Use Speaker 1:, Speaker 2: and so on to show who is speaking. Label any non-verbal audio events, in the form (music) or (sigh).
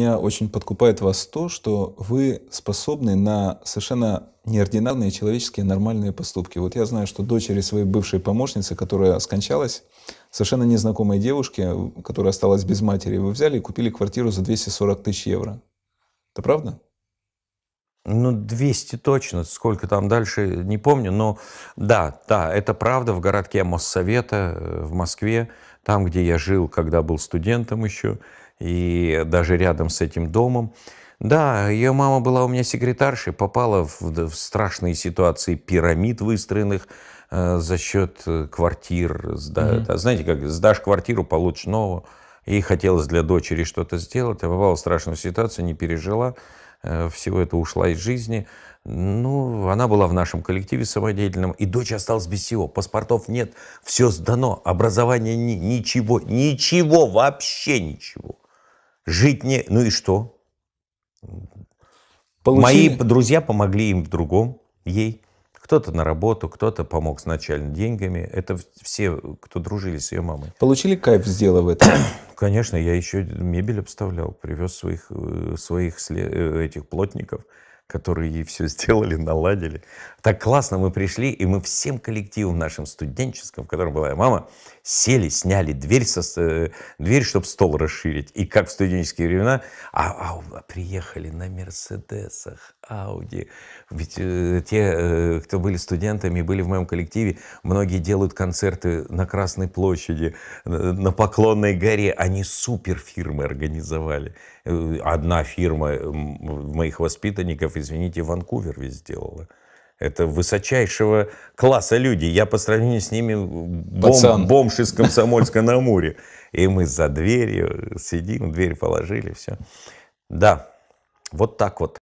Speaker 1: меня очень подкупает вас то, что вы способны на совершенно неординарные человеческие нормальные поступки. Вот я знаю, что дочери своей бывшей помощницы, которая скончалась, совершенно незнакомой девушке, которая осталась без матери, вы взяли и купили квартиру за 240 тысяч евро. Это правда? ну, 200 точно, сколько
Speaker 2: там дальше, не помню, но да, да, это правда, в городке Моссовета э, в Москве, там, где я жил, когда был студентом еще, и даже рядом с этим домом. Да, ее мама была у меня секретаршей, попала в, в страшные ситуации пирамид выстроенных э, за счет э, квартир. Сда, mm-hmm. да, знаете, как сдашь квартиру, получишь новую. Ей хотелось для дочери что-то сделать, а попала в страшную ситуацию, не пережила Э, всего этого ушла из жизни. Ну, она была в нашем коллективе самодеятельном, и дочь осталась без всего. Паспортов нет, все сдано, образование ни, ничего, ничего, вообще ничего. Жить не... Ну и что? Получили. Мои друзья помогли им в другом, ей. Кто-то на работу, кто-то помог с начальными деньгами. Это все, кто дружили с ее мамой. Получили кайф, сделав это? (clears throat) Конечно, я еще мебель обставлял, привез своих, э, своих э, этих плотников которые ей все сделали, наладили. Так классно мы пришли, и мы всем коллективом нашим студенческим, в котором была моя мама, сели, сняли дверь, со, э, дверь, чтобы стол расширить. И как в студенческие времена, «А, а, а приехали на Мерседесах, Ауди. Ведь э, те, э, кто были студентами, были в моем коллективе, многие делают концерты на Красной площади, на Поклонной горе. Они суперфирмы организовали. Э, одна фирма моих воспитанников, извините, Ванкувер весь сделала. Это высочайшего класса люди. Я по сравнению с ними бом, Пацан. бомж из Комсомольска на Амуре. И мы за дверью сидим, дверь положили, все. Да, вот так вот.